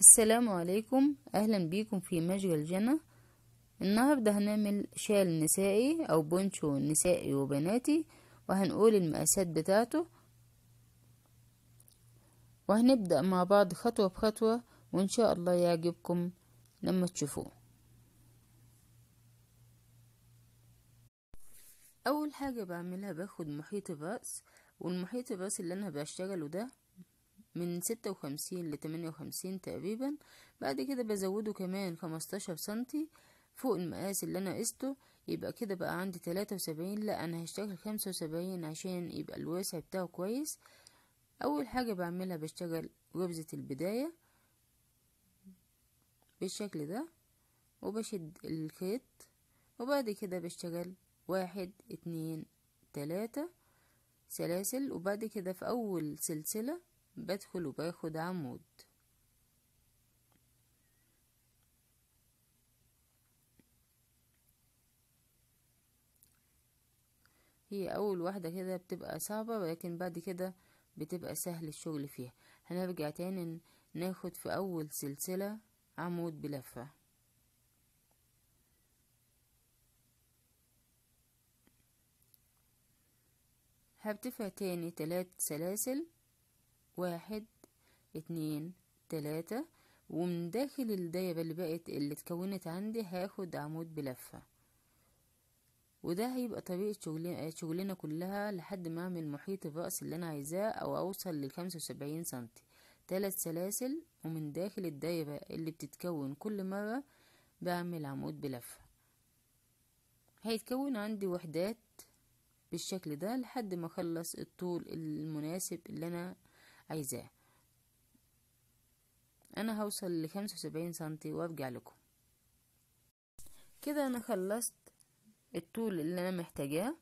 السلام عليكم اهلا بيكم في مجرى جنة النهاردة هنعمل شال نسائي او بونشو نسائي وبناتي وهنقول المقاسات بتاعته وهنبدأ مع بعض خطوة بخطوة وان شاء الله يعجبكم لما تشوفوه اول حاجة بعملها باخد محيط الرأس والمحيط الرأس اللي انا بشتغله ده من ستة وخمسين لتمانية وخمسين تقريبا بعد كده بزوده كمان خمستاشر سنتي فوق المقاس اللي انا قسته يبقى كده بقى عندي تلاتة وسبعين لا انا هشتغل خمسة وسبعين عشان يبقى الواسع بتاعه كويس اول حاجة بعملها بشتغل غرزة البداية بالشكل ده وبشد الخيط وبعد كده بشتغل واحد اتنين تلاتة سلاسل وبعد كده في اول سلسلة بدخل وباخد عمود هي اول واحدة كده بتبقى صعبة ولكن بعد كده بتبقى سهل الشغل فيها هنرجع تاني ناخد في اول سلسلة عمود بلفة هرتفع تاني تلات سلاسل واحد اتنين تلاتة ومن داخل الدايرة اللي بقت اللي اتكونت عندي هاخد عمود بلفة وده هيبقى طريقة شغلنا, كلها لحد ما اعمل محيط الرأس اللي انا عايزاه او اوصل للخمسة وسبعين سنتي تلات سلاسل ومن داخل الدايرة اللي بتتكون كل مرة بعمل عمود بلفة هيتكون عندي وحدات بالشكل ده لحد ما اخلص الطول المناسب اللي انا عايزاه انا هوصل لخمسة وسبعين سنتي وارجع لكم كده انا خلصت الطول اللي انا محتاجاه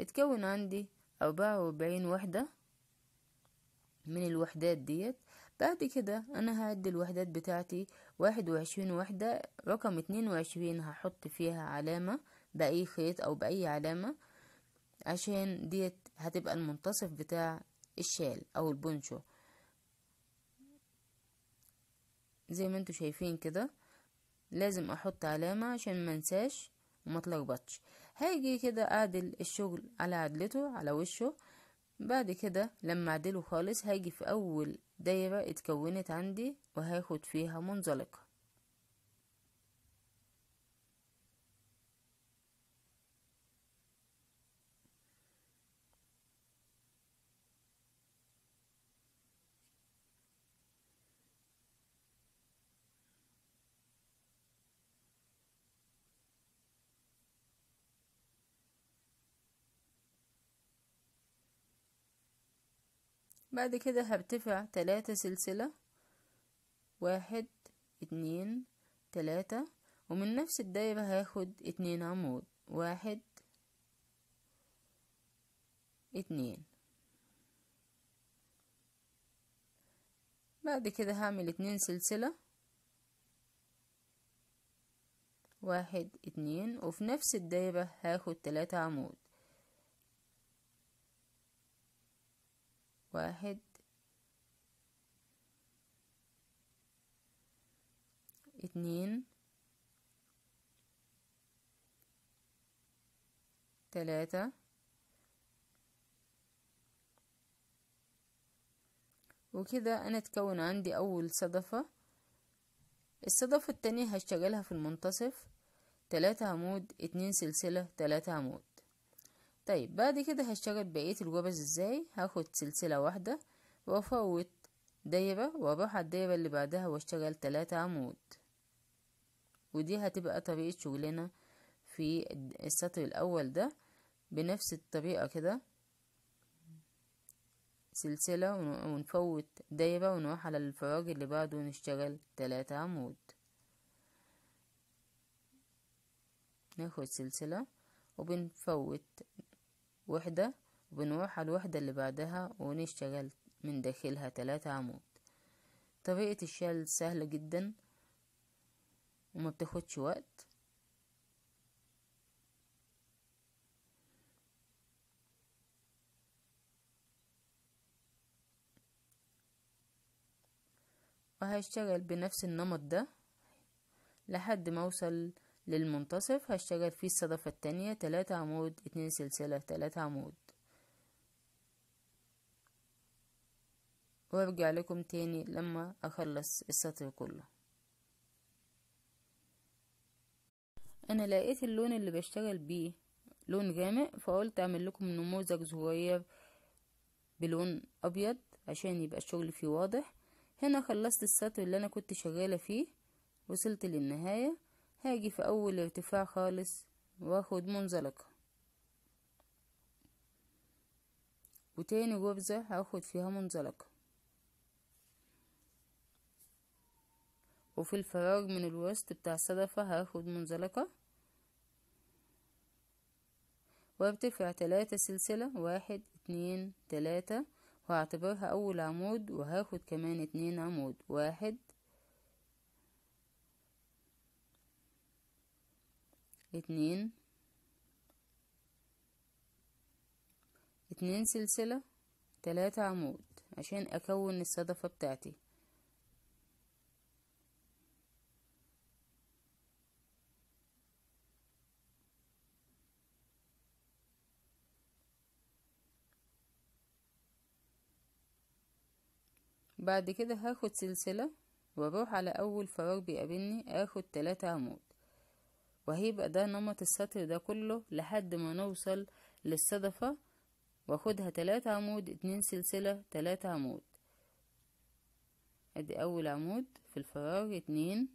اتكون عندي اربعة واربعين وحدة من الوحدات ديت بعد كده انا هعد الوحدات بتاعتي واحد وعشرين وحدة رقم اتنين وعشرين هحط فيها علامة بأي خيط او بأي علامة عشان ديت هتبقى المنتصف بتاع الشال او البونشو زي ما انتوا شايفين كده لازم احط علامة عشان ما انساش وما تلخبطش هاجي كده اعدل الشغل على عدلته على وشه بعد كده لما اعدله خالص هاجي في اول دايرة اتكونت عندي وهاخد فيها منزلقة بعد كده هرتفع تلاتة سلسلة واحد اتنين تلاتة ومن نفس الدايرة هاخد اتنين عمود واحد اتنين بعد كده هعمل اتنين سلسلة واحد اتنين وفي نفس الدايرة هاخد تلاتة عمود واحد اتنين تلاتة وكده انا اتكون عندي اول صدفة الصدفة التانية هشتغلها في المنتصف تلاتة عمود اتنين سلسلة تلاتة عمود طيب بعد كده هشتغل بقية الجبز ازاي هاخد سلسلة واحدة وافوت دايرة واروح على الدايرة اللي بعدها واشتغل تلاتة عمود ودي هتبقى طريقة شغلنا في السطر الاول ده بنفس الطريقة كده سلسلة ونفوت دايرة ونروح على الفراغ اللي بعده ونشتغل تلاتة عمود ناخد سلسلة وبنفوت وحدة بنروح على الوحدة اللي بعدها ونشتغل من داخلها تلاتة عمود طريقة الشال سهلة جدا وما بتاخدش وقت وهشتغل بنفس النمط ده لحد ما اوصل للمنتصف هشتغل فيه الصدفة التانية تلاتة عمود اتنين سلسلة تلاتة عمود وارجع لكم تاني لما اخلص السطر كله انا لقيت اللون اللي بشتغل بيه لون غامق فقلت اعمل لكم نموذج صغير بلون ابيض عشان يبقى الشغل فيه واضح هنا خلصت السطر اللي انا كنت شغالة فيه وصلت للنهاية هاجي في أول ارتفاع خالص واخد منزلقة وتاني غرزة هاخد فيها منزلقة وفي الفراغ من الوسط بتاع الصدفة هاخد منزلقة وارتفع تلاتة سلسلة واحد اتنين تلاتة وهعتبرها أول عمود وهاخد كمان اتنين عمود واحد اتنين اتنين سلسلة تلاتة عمود عشان اكون الصدفة بتاعتي بعد كده هاخد سلسلة واروح على اول فراغ بيقابلني اخد تلاتة عمود وهيبقى ده نمط السطر ده كله لحد ما نوصل للصدفة واخدها تلاتة عمود اتنين سلسلة تلاتة عمود ادي اول عمود في الفراغ اتنين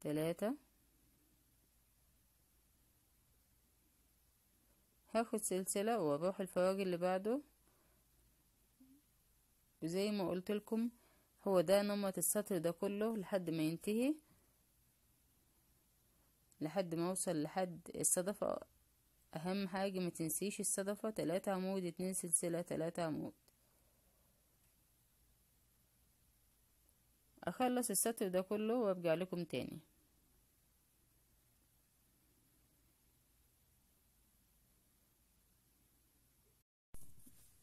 تلاتة هاخد سلسلة واروح الفراغ اللي بعده وزي ما قلت لكم هو ده نمط السطر ده كله لحد ما ينتهي لحد ما اوصل لحد الصدفة اهم حاجة ما تنسيش الصدفة تلاتة عمود اتنين سلسلة تلاتة عمود اخلص السطر ده كله وارجع لكم تاني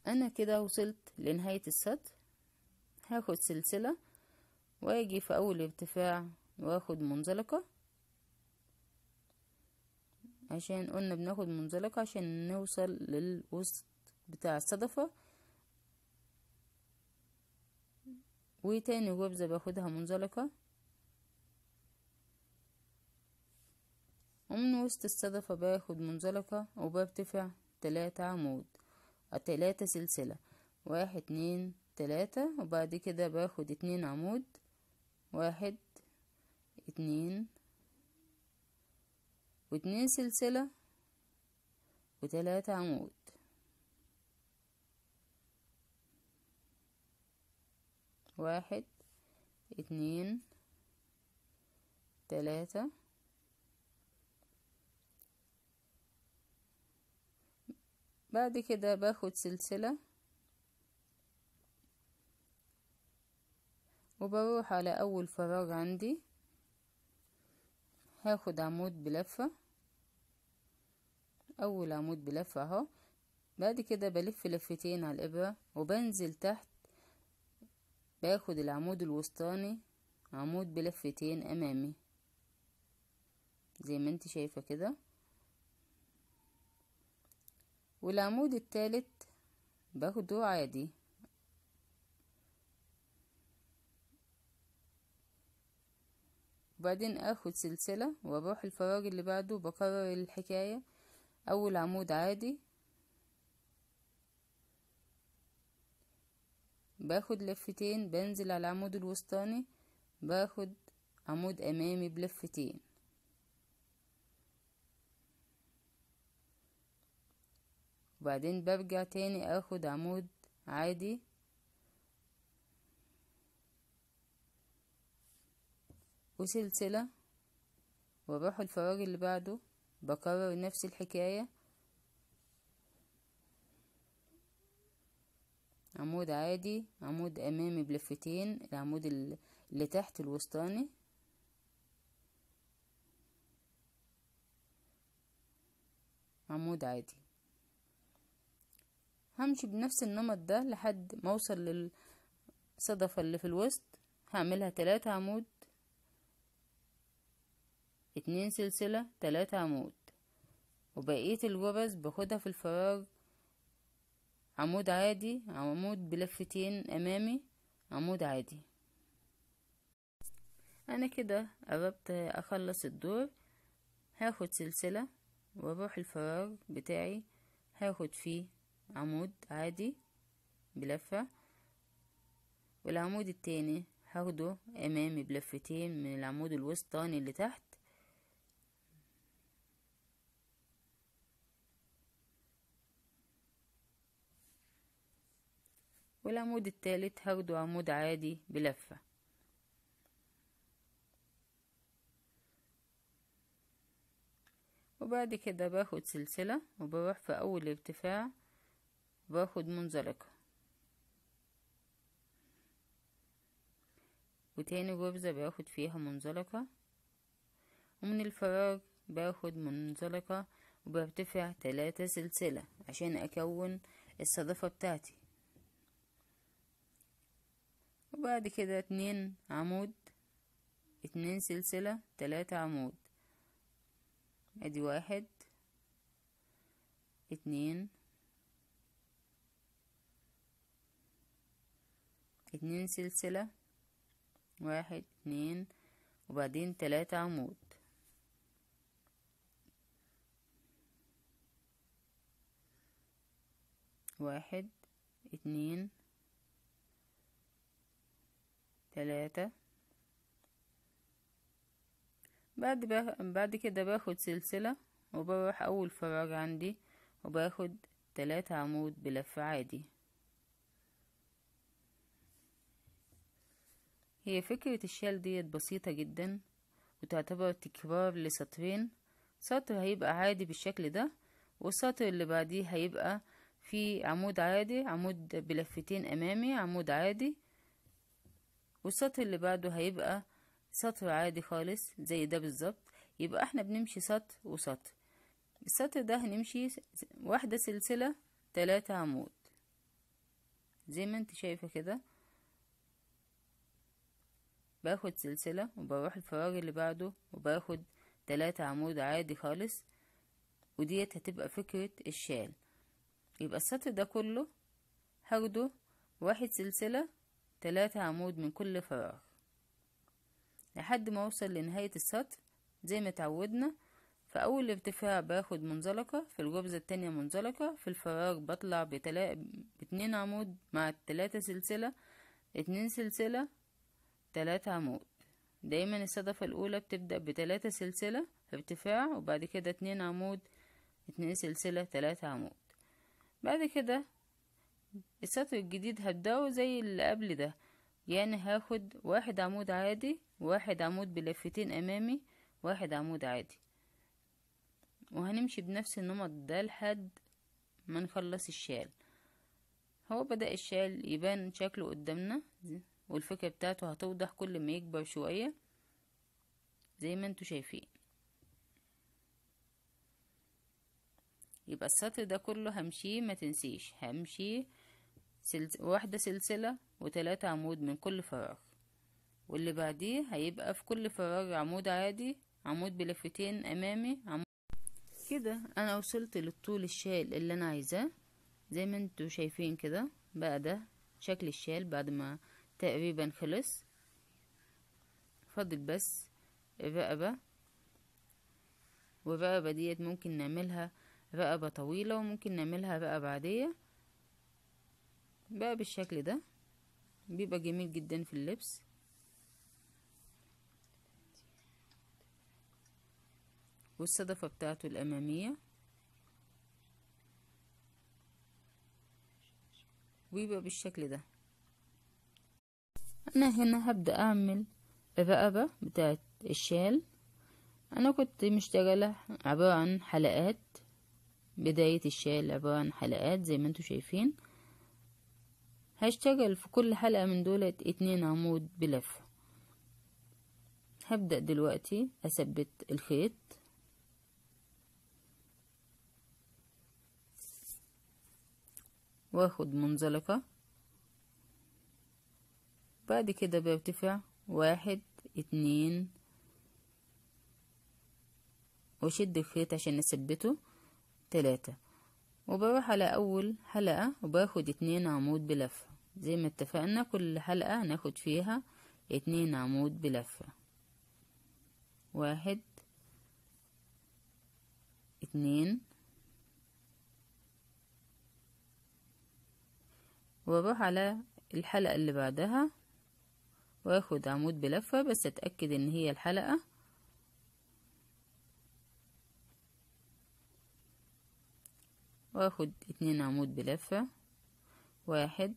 انا كده وصلت لنهاية السطر هاخد سلسلة واجي في اول ارتفاع واخد منزلقة عشان قلنا بناخد منزلقة عشان نوصل للوسط بتاع الصدفة وتاني جوبزة باخدها منزلقة ومن وسط الصدفة باخد منزلقة وبرتفع تلاتة عمود تلاتة سلسلة واحد اتنين تلاتة وبعد كده باخد اتنين عمود واحد اتنين واتنين سلسلة وتلاتة عمود واحد اتنين تلاتة بعد كده باخد سلسلة وبروح على أول فراغ عندي هاخد عمود بلفة اول عمود بلفة اهو بعد كده بلف لفتين على الابرة وبنزل تحت باخد العمود الوسطاني عمود بلفتين امامي زي ما انت شايفة كده والعمود التالت باخده عادي وبعدين اخد سلسلة واروح الفراغ اللي بعده بكرر الحكاية اول عمود عادي باخد لفتين بنزل على العمود الوسطاني باخد عمود امامي بلفتين وبعدين برجع تاني اخد عمود عادي وسلسلة وبروح الفراغ اللي بعده بكرر نفس الحكاية عمود عادي عمود امامي بلفتين العمود اللي تحت الوسطاني عمود عادي همشي بنفس النمط ده لحد ما اوصل للصدفة اللي في الوسط هعملها تلاتة عمود اتنين سلسلة تلاتة عمود وبقية الجرز باخدها في الفراغ عمود عادي عمود بلفتين امامي عمود عادي انا كده قربت اخلص الدور هاخد سلسلة واروح الفراغ بتاعي هاخد فيه عمود عادي بلفة والعمود التاني هاخده امامي بلفتين من العمود الوسطاني اللي تحت والعمود الثالث هاخده عمود عادي بلفة وبعد كده باخد سلسلة وبروح في أول ارتفاع باخد منزلقة وتاني غرزة باخد فيها منزلقة ومن الفراغ باخد منزلقة وبرتفع تلاتة سلسلة عشان أكون الصدفة بتاعتي وبعد كده اتنين عمود اتنين سلسلة تلاتة عمود ادي واحد اتنين اتنين سلسلة واحد اتنين وبعدين تلاتة عمود واحد اتنين تلاتة بعد بأ... بعد كده باخد سلسلة وبروح أول فراغ عندي وباخد تلاتة عمود بلف عادي هي فكرة الشال ديت بسيطة جدا وتعتبر تكرار لسطرين سطر هيبقى عادي بالشكل ده والسطر اللي بعديه هيبقى في عمود عادي عمود بلفتين امامي عمود عادي والسطر اللي بعده هيبقى سطر عادي خالص زي ده بالظبط يبقى احنا بنمشي سطر وسطر السطر ده هنمشي واحدة سلسلة تلاتة عمود زي ما انت شايفة كده باخد سلسلة وبروح الفراغ اللي بعده وباخد تلاتة عمود عادي خالص وديت هتبقى فكرة الشال يبقى السطر ده كله هاخده واحد سلسلة تلاتة عمود من كل فراغ لحد ما اوصل لنهاية السطر زي ما اتعودنا في اول ارتفاع باخد منزلقة في الغرزة التانية منزلقة في الفراغ بطلع بتلا... باتنين عمود مع التلاتة سلسلة اتنين سلسلة تلاتة عمود دايما الصدفة الاولى بتبدأ بتلاتة سلسلة ارتفاع وبعد كده اتنين عمود اتنين سلسلة تلاتة عمود بعد كده السطر الجديد هبدأه زي اللي قبل ده يعني هاخد واحد عمود عادي واحد عمود بلفتين امامي واحد عمود عادي وهنمشي بنفس النمط ده لحد ما نخلص الشال هو بدأ الشال يبان شكله قدامنا والفكرة بتاعته هتوضح كل ما يكبر شوية زي ما انتوا شايفين يبقى السطر ده كله همشيه ما تنسيش همشيه سلس... واحدة سلسلة وتلاتة عمود من كل فراغ واللي بعديه هيبقى في كل فراغ عمود عادي عمود بلفتين امامي عمود كده انا وصلت للطول الشال اللي انا عايزاه زي ما انتوا شايفين كده بقى ده شكل الشال بعد ما تقريبا خلص فاضل بس الرقبة والرقبة ديت ممكن نعملها رقبة طويلة وممكن نعملها رقبة عادية بقى بالشكل ده بيبقى جميل جدا في اللبس والصدفة بتاعته الأمامية ويبقى بالشكل ده أنا هنا هبدأ أعمل الرقبة بتاعت الشال أنا كنت مشتغلة عبارة عن حلقات بداية الشال عبارة عن حلقات زي ما انتوا شايفين هشتغل في كل حلقة من دولت اتنين عمود بلفة هبدأ دلوقتي أثبت الخيط واخد منزلقة بعد كده برتفع واحد اتنين واشد الخيط عشان اثبته تلاتة وبروح على أول حلقة وباخد اتنين عمود بلفة زي ما اتفقنا كل حلقة ناخد فيها اتنين عمود بلفة واحد اتنين وبروح على الحلقة اللي بعدها واخد عمود بلفة بس اتأكد ان هي الحلقة واخد اتنين عمود بلفة واحد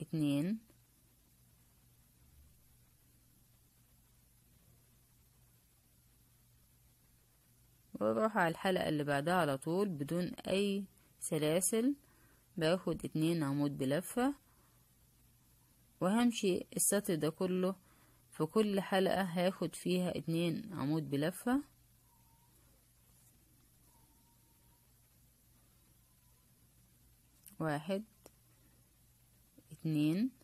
اتنين واروح على الحلقة اللي بعدها على طول بدون اي سلاسل باخد اتنين عمود بلفة وهمشي السطر ده كله في كل حلقة هاخد فيها اتنين عمود بلفة واحد اتنين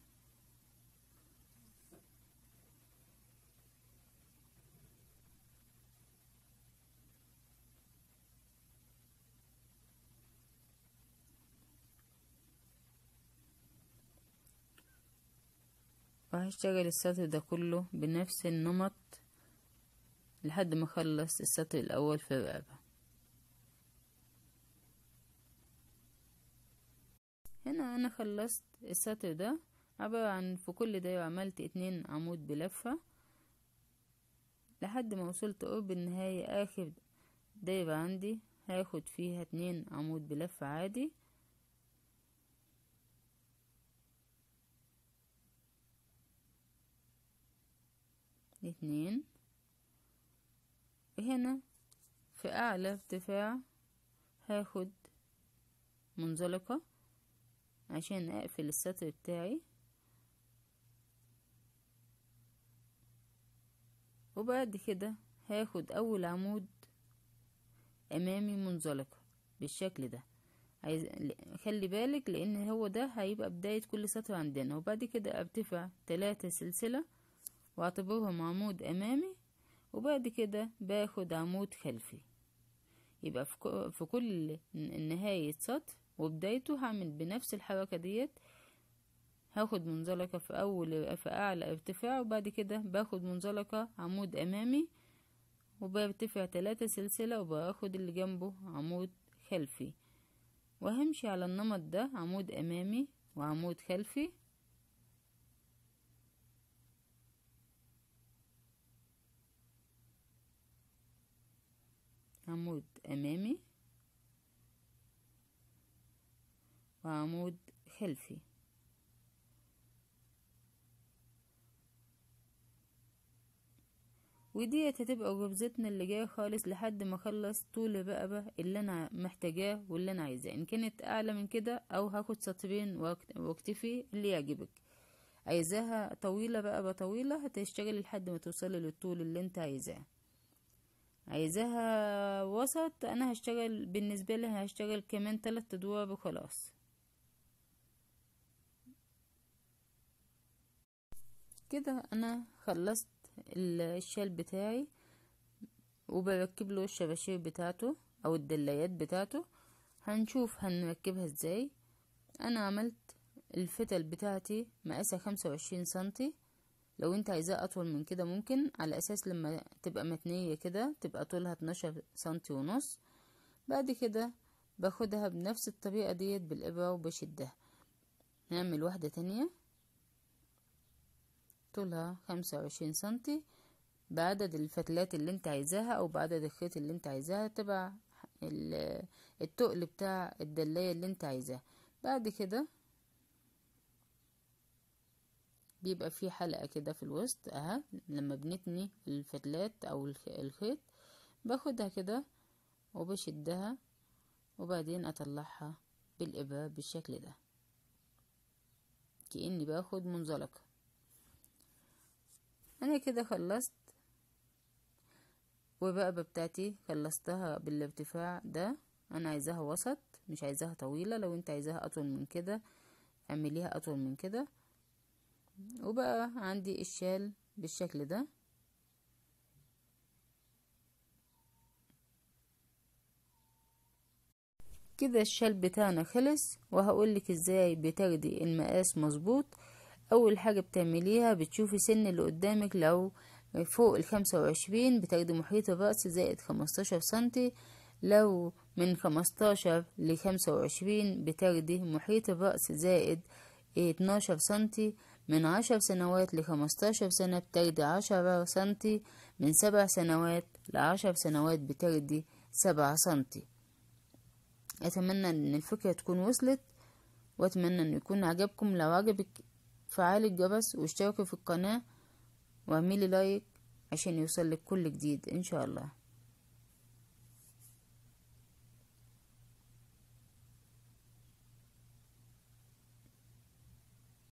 وهشتغل السطر ده كله بنفس النمط لحد ما اخلص السطر الاول في الرقبة هنا انا خلصت السطر ده عبارة عن في كل دايرة عملت اتنين عمود بلفة لحد ما وصلت قرب النهاية اخر دايرة عندي هاخد فيها اتنين عمود بلفة عادي اتنين هنا في أعلى ارتفاع هاخد منزلقة عشان أقفل السطر بتاعي وبعد كده هاخد أول عمود أمامي منزلقة بالشكل ده عايز خلي بالك لأن هو ده هيبقى بداية كل سطر عندنا وبعد كده أرتفع تلاتة سلسلة واعتبرهم عمود أمامي وبعد كده باخد عمود خلفي يبقى في كل نهاية سطر وبدايته هعمل بنفس الحركة ديت هاخد منزلقة في أول في أعلى ارتفاع وبعد كده باخد منزلقة عمود أمامي وبرتفع تلاتة سلسلة وباخد اللي جنبه عمود خلفي وهمشي على النمط ده عمود أمامي وعمود خلفي عمود أمامي وعمود خلفي وديت هتبقى جبزتنا اللي جايه خالص لحد ما اخلص طول بقى بقى اللي انا محتاجاه واللي انا عايزاه ان كانت اعلى من كده او هاخد سطرين واكتفي اللي يعجبك عايزاها طويله بقى طويله هتشتغلي لحد ما توصلي للطول اللي انت عايزاه عايزاها وسط انا هشتغل بالنسبة لي هشتغل كمان تلات ادوار وخلاص كده انا خلصت الشال بتاعي وبركب له الشباشير بتاعته او الدلايات بتاعته هنشوف هنركبها ازاي انا عملت الفتل بتاعتي مقاسها خمسة وعشرين سنتي لو انت عايزاه اطول من كده ممكن على اساس لما تبقى متنية كده تبقى طولها اتناشر سنتي ونص بعد كده باخدها بنفس الطريقة ديت بالابرة وبشدها نعمل واحدة تانية طولها خمسة وعشرين سنتي بعدد الفتلات اللي انت عايزاها او بعدد الخيط اللي انت عايزاها تبع التقل بتاع الدلاية اللي انت عايزاها بعد كده بيبقى في حلقة كده في الوسط اها لما بنتني الفتلات او الخيط باخدها كده وبشدها وبعدين اطلعها بالابرة بالشكل ده كأني باخد منزلقة انا كده خلصت والرقبة بتاعتي خلصتها بالارتفاع ده انا عايزاها وسط مش عايزاها طويلة لو انت عايزاها اطول من كده اعمليها اطول من كده وبقى عندي الشال بالشكل ده كده الشال بتاعنا خلص وهقولك ازاي بتاخدي المقاس مظبوط اول حاجة بتعمليها بتشوفي سن اللي قدامك لو فوق الخمسة وعشرين بتاخدي محيط الرأس زائد خمستاشر سنتي لو من خمستاشر لخمسة وعشرين بتاخدي محيط الرأس زائد اتناشر سنتي من عشر سنوات لخمستاشر سنة بتجدي عشرة سنتي من سبع سنوات لعشر سنوات بتجدي سبعة سنتي أتمنى أن الفكرة تكون وصلت وأتمنى أن يكون عجبكم لو عجبك فعال الجرس واشتركوا في القناة واعملي لايك عشان يوصلك كل جديد إن شاء الله